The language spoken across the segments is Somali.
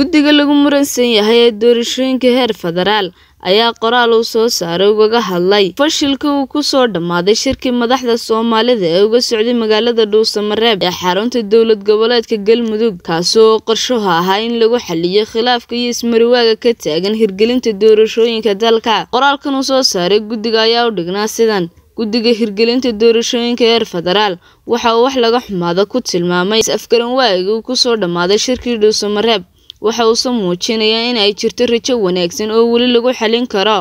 guddiga lagu muransan yahay ee doorashooyinka heer federaal ayaa qoraal uu soo saaray ugaga hadlay fashilka uu ku soo dhammaaday shirkii madaxda soomaalida ee uga socday magaalada dhuusamareeb ee xarunta dowlad goboleedka galmudug kaasoo qorshuha ahaa in lagu xaliyo khilaafka iyo ismariwaaga ka taagan hirgelinta doorashooyinka dalka qoraalkan uu soo saaray guddiga ayaa u dhignaa sidan guddiga hirgelinta doorashooyinka heer federaal waxa uu wax laga xumaada ku tilmaamay is afgaran waagiga uu ku soo dhammaaday shirkii dhuusamareeb waxa uuse muujinayaa in ay jirto rajo wanaagsan oo weli lagu xalin karo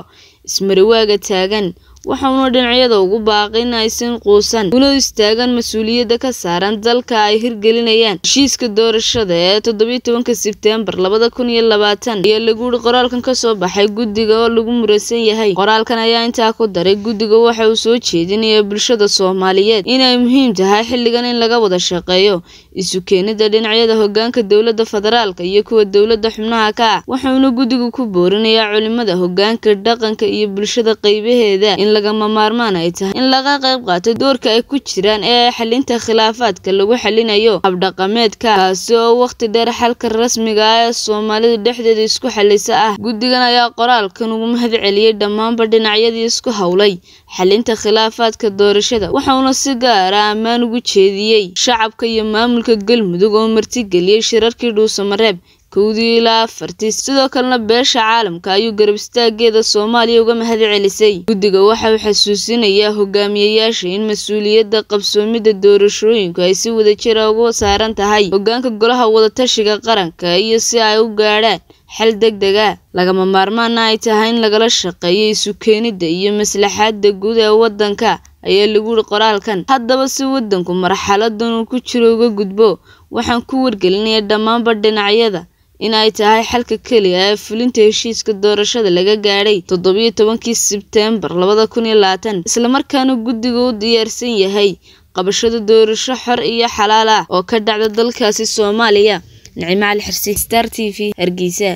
ismarawaaga taagan waxauna dhinacyada ugu baaqi in aysan quusan una istaagan mas-uuliyadda ka saaran dalka ay hirgelinayaan heshiiska doorashada ee toddobiyo tobanka sebtembar labada kun iyo labaatan ayaa lagu yidhi qoraalkan kasoo baxay guddiga oo lagu muransan yahay qoraalkan ayaa intaa ku daray guddiga waxa uu soo jeedinaya bulshada soomaaliyeed inay muhiim tahay xilligan in laga wada shaqeeyo isu keenida dhinacyada hogaanka dowladda federaalka iyo kuwa dowladda xubnaha ka ah wuxuuna guddigu ku boorinayaa culimada hogaanka dhaqanka iyo bulshada qeybaheeda in lagama maarmaan ay tahay in laga qayb qaato doorka ay ku jiraan ee xalinta khilaafaadka lagu xalinayo habdhaqameedka kaasi oo wakhti dheer xalka rasmiga ah ee soomaalida dhexdeeda isku xalisa ah guddigan ayaa qoraalkan ugu mahad celiyey dhammaanba dhinacyadii isku hawlay xalinta khilaafaadka doorashada wuxuuna si gaara ah ammaan ugu jeediyey shacabka iyo maamulka maamulka galmudug oo marti geliyey shirarkii dhuusamareeb kowdii ilaa afartii sidoo kalena beesha caalamka ayuu garab istaageeda soomaaliya uga mahad celisay guddiga waxa uu xasuusinayaa hogaamiyayaasha in mas-uuliyadda qabsoomidda doorashooyinku ay si wadajira ah ugu saaran tahay hogaanka golaha wadatashiga qaranka iyo si ay u gaadhaan xal deg dega ah. lagama maarmaana ay tahay in lagala shaqeeyo isu keenidda iyo maslaxaadda guud ee waddanka ayaa lagu yidhi qoraalkan haddaba si waddanku marxaladan uu ku jiro uga gudbo waxaan ku wargelinayaa dhammaanba dhinacyada in ay tahay xalka keliya ee fulinta heshiiska doorashada laga gaadhay toddobiyo tobankii sebtembar labada kun iyo labaatan islamarkaana guddiga u diyaarsan yahay qabashada doorasho xor iyo xalaal ah oo ka dhacda dalkaasi soomaaliya nicmo cali xirsi star t v hargeysa